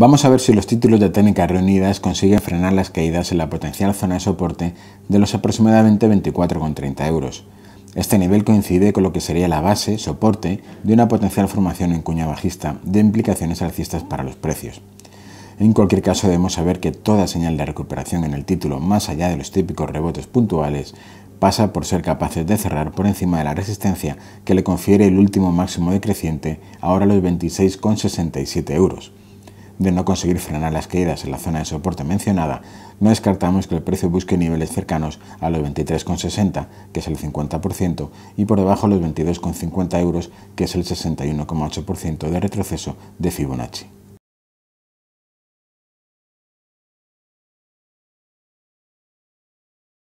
Vamos a ver si los títulos de técnica reunidas consiguen frenar las caídas en la potencial zona de soporte de los aproximadamente 24,30 euros. Este nivel coincide con lo que sería la base, soporte, de una potencial formación en cuña bajista de implicaciones alcistas para los precios. En cualquier caso, debemos saber que toda señal de recuperación en el título, más allá de los típicos rebotes puntuales, pasa por ser capaces de cerrar por encima de la resistencia que le confiere el último máximo decreciente, ahora los 26,67 euros de no conseguir frenar las caídas en la zona de soporte mencionada, no descartamos que el precio busque niveles cercanos a los 23,60, que es el 50%, y por debajo los 22,50 euros, que es el 61,8% de retroceso de Fibonacci.